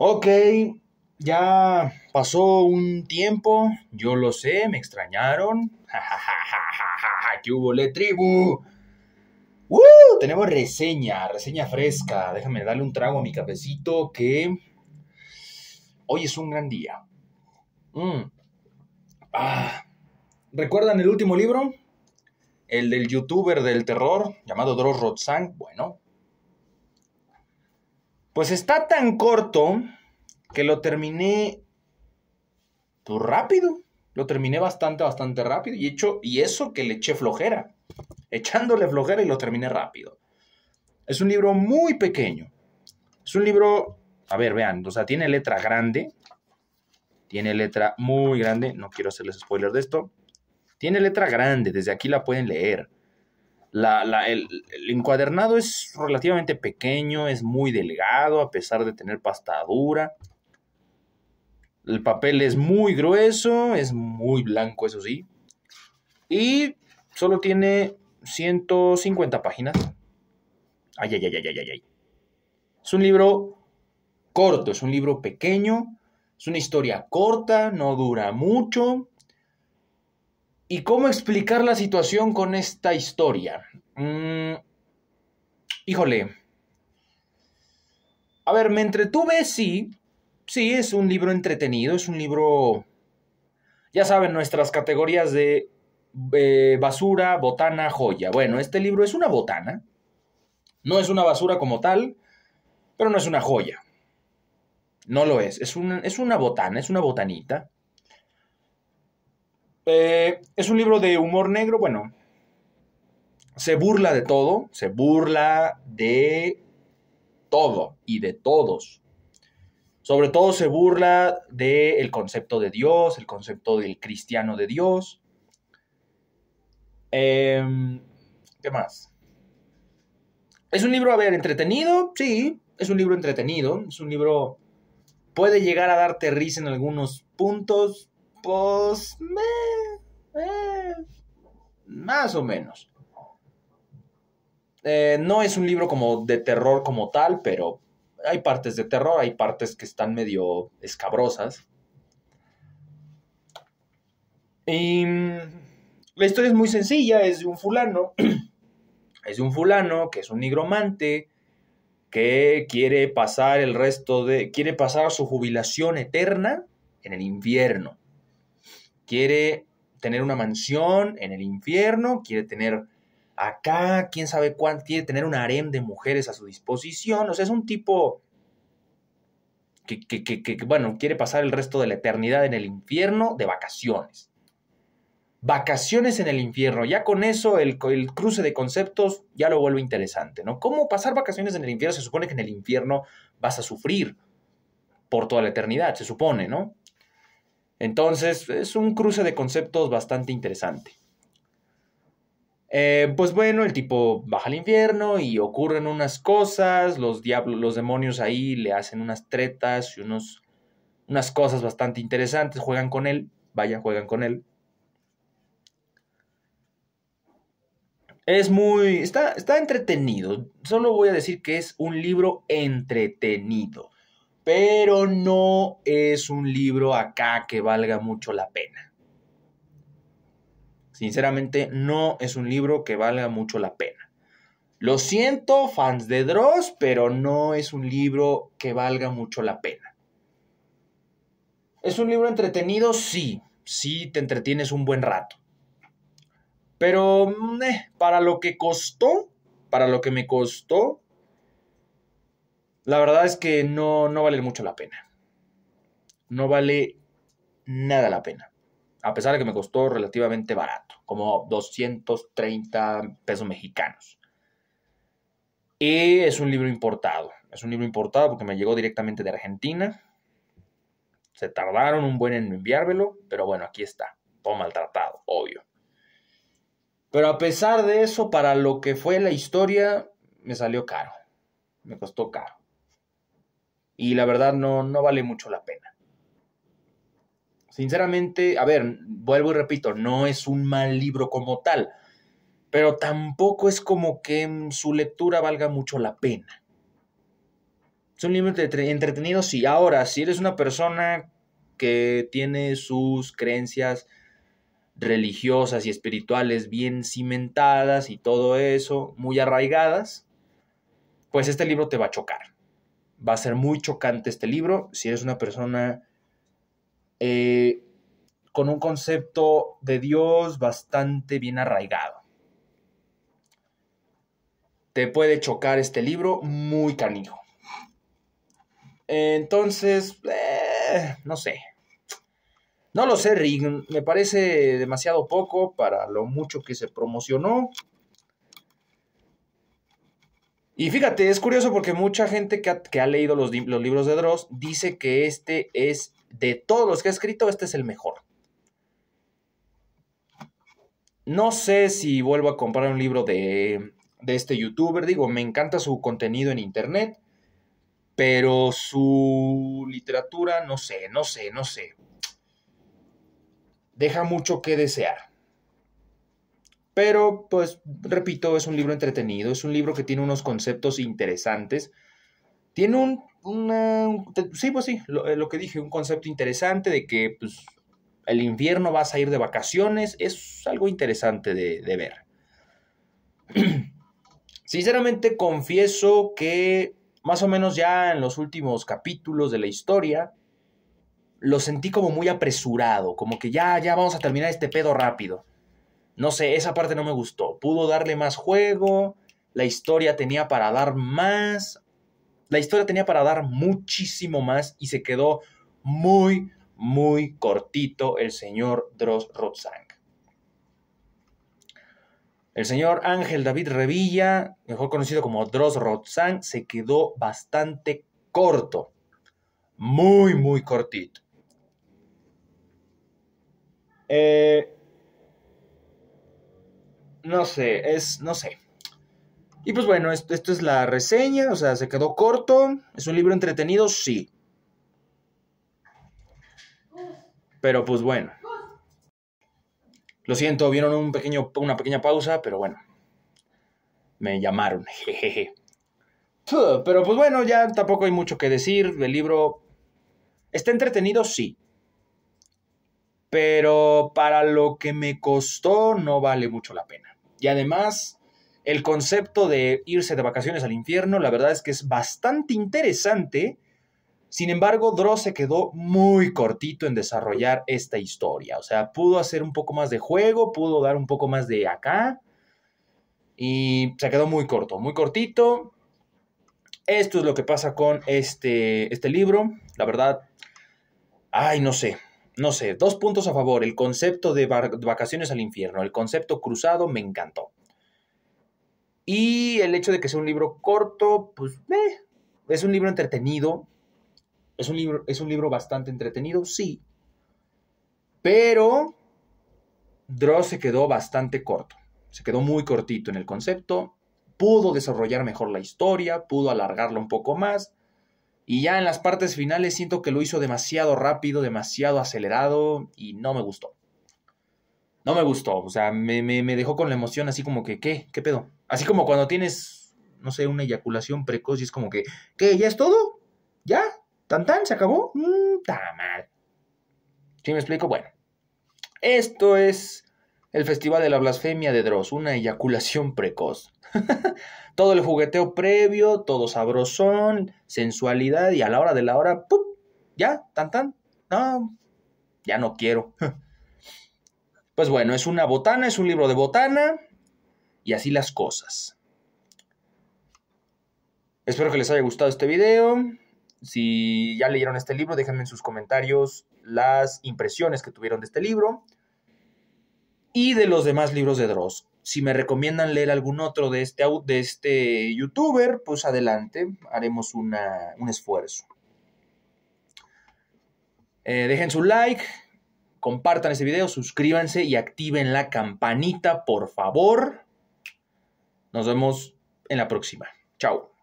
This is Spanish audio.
Ok, ya pasó un tiempo, yo lo sé, me extrañaron. ¡Qué hubo, le tribu! ¡Uh! Tenemos reseña, reseña fresca. Déjame darle un trago a mi cafecito que hoy es un gran día. Mm. Ah. ¿Recuerdan el último libro? El del youtuber del terror llamado Dross Rotzank. Bueno, pues está tan corto que lo terminé pues, rápido. Lo terminé bastante, bastante rápido. Y, hecho, y eso que le eché flojera. Echándole flojera y lo terminé rápido. Es un libro muy pequeño. Es un libro, a ver, vean, o sea, tiene letra grande. Tiene letra muy grande. No quiero hacerles spoiler de esto. Tiene letra grande, desde aquí la pueden leer. La, el, encuadernado es relativamente pequeño, es muy delgado a pesar de tener pasta dura. El papel es muy grueso, es muy blanco, eso sí. Y solo tiene 150 páginas. Ay, ay, ay, ay, ay, ay. Es un libro corto, es un libro pequeño, es una historia corta, no dura mucho. ¿Y cómo explicar la situación con esta historia? Mm, híjole. A ver, me entretuve, sí. Sí, es un libro entretenido, es un libro... Ya saben, nuestras categorías de eh, basura, botana, joya. Bueno, este libro es una botana. No es una basura como tal, pero no es una joya. No lo es. Es, es una botana, es una botanita. Eh, es un libro de humor negro, bueno, se burla de todo, se burla de todo y de todos. Sobre todo se burla del concepto de Dios, el concepto del cristiano de Dios. Em, ¿Qué más? Es un libro, a ver, entretenido, sí, es un libro entretenido, es un libro... Puede llegar a darte risa en algunos puntos, pues, más o menos. Eh, no es un libro como de terror como tal, pero hay partes de terror, hay partes que están medio escabrosas. Y mm, la historia es muy sencilla, es de un fulano, es de un fulano que es un nigromante, que quiere pasar el resto de, quiere pasar su jubilación eterna en el invierno quiere tener una mansión en el infierno, quiere tener acá, quién sabe cuánto, quiere tener un harem de mujeres a su disposición, o sea, es un tipo que, bueno, quiere pasar el resto de la eternidad en el infierno de vacaciones. Vacaciones en el infierno, ya con eso el, el cruce de conceptos ya lo vuelve interesante, ¿no? ¿Cómo pasar vacaciones en el infierno? Se supone que en el infierno vas a sufrir por toda la eternidad, se supone, ¿no? Entonces, es un cruce de conceptos bastante interesante. Eh, pues bueno, el tipo baja al infierno y ocurren unas cosas, los diablos, los demonios ahí le hacen unas tretas y unas cosas bastante interesantes, juegan con él, vaya, juegan con él. Es muy, está, está entretenido, solo voy a decir que es un libro entretenido pero no es un libro acá que valga mucho la pena. Sinceramente, no es un libro que valga mucho la pena. Lo siento, fans de Dross, pero no es un libro que valga mucho la pena. ¿Es un libro entretenido? Sí, sí te entretienes un buen rato. Pero para lo que costó, para lo que me costó, la verdad es que no, vale mucho la pena. No vale nada la pena. A pesar de que me costó relativamente barato, como 230 pesos mexicanos. Y es un libro importado. Es un libro importado porque me llegó directamente de Argentina. Se tardaron un buen en enviármelo, pero bueno, aquí está. Todo maltratado, obvio. Pero a pesar de eso, para lo que fue la historia, me salió caro. Me costó caro y la verdad no, vale mucho la pena. Sinceramente, a ver, vuelvo y repito, no es un mal libro como tal, pero tampoco es como que mm, su lectura valga mucho la pena. Es un libro entretenido, sí. Ahora, si eres una persona que tiene sus creencias religiosas y espirituales bien cimentadas y todo eso, muy arraigadas, pues este libro te va a chocar va a ser muy chocante este libro. Si eres una persona eh, con un concepto de Dios bastante bien arraigado. Te puede chocar este libro muy canijo. Entonces, eh, no sé. No lo sé, Rick. Me parece demasiado poco para lo mucho que se promocionó. Y fíjate, es curioso porque mucha gente que ha, leído los, libros de Dross dice que este es, de todos los que ha escrito, este es el mejor. No sé si vuelvo a comprar un libro de este youtuber, digo, me encanta su contenido en internet, pero su literatura, no sé, no sé, no sé. Deja mucho que desear. Pero, pues, repito, es un libro entretenido, es un libro que tiene unos conceptos interesantes. Tiene un... sí, pues sí, eh, lo, que dije, un concepto interesante de que pues, el invierno vas a ir de vacaciones, es algo interesante de, de ver. Sinceramente confieso que más o menos ya en los últimos capítulos de la historia, lo sentí como muy apresurado, como que ya, ya vamos a terminar este pedo rápido. No sé, esa parte no me gustó. Pudo darle más juego, la historia tenía para dar más. La historia tenía para dar muchísimo más y se quedó muy, muy cortito el señor Dross Rotzang. El señor Ángel David Revilla, mejor conocido como Dross Rotzang, se quedó bastante corto. Muy, muy cortito. Eh, no sé, es, no sé. Y pues bueno, esto, es la reseña, o sea, se quedó corto. ¿Es un libro entretenido? Sí. Pero pues bueno. Lo siento, vieron un pequeño, una pequeña pausa, pero bueno. Me llamaron, jejeje. Pero pues bueno, ya tampoco hay mucho que decir. El libro está entretenido, sí. Pero para lo que me costó, no vale mucho la pena. Y además, el concepto de irse de vacaciones al infierno, la verdad es que es bastante interesante. Sin embargo, Dross se quedó muy cortito en desarrollar esta historia. O sea, pudo hacer un poco más de juego, pudo dar un poco más de acá. Y se quedó muy corto, muy cortito. Esto es lo que pasa con este, este libro. La verdad, ay, no sé no sé, dos puntos a favor. El concepto de vacaciones al infierno, el concepto cruzado me encantó. Y el hecho de que sea un libro corto, pues eh, es un libro entretenido. Es un libro, es un libro bastante entretenido, sí. Pero Dross se quedó bastante corto. Se quedó muy cortito en el concepto. Pudo desarrollar mejor la historia, pudo alargarla un poco más. Y ya en las partes finales siento que lo hizo demasiado rápido, demasiado acelerado y no me gustó. No me gustó, o sea, me, me, dejó con la emoción así como que, ¿qué? ¿Qué pedo? Así como cuando tienes, no sé, una eyaculación precoz y es como que, ¿qué? ¿Ya es todo? ¿Ya? ¿Tan tan? ¿Se acabó? Mmm, está mal. ¿Sí me explico? Bueno, esto es el Festival de la Blasfemia de Dross, una eyaculación precoz. todo el jugueteo previo, todo sabrosón, sensualidad y a la hora de la hora, Ya, tan tan. No, ya no quiero. pues bueno, es una botana, es un libro de botana y así las cosas. Espero que les haya gustado este video. Si ya leyeron este libro, déjenme en sus comentarios las impresiones que tuvieron de este libro y de los demás libros de Drosk. Si me recomiendan leer algún otro de este, de este youtuber, pues adelante, haremos un esfuerzo. Eh, dejen su like, compartan este video, suscríbanse y activen la campanita, por favor. Nos vemos en la próxima. Chao.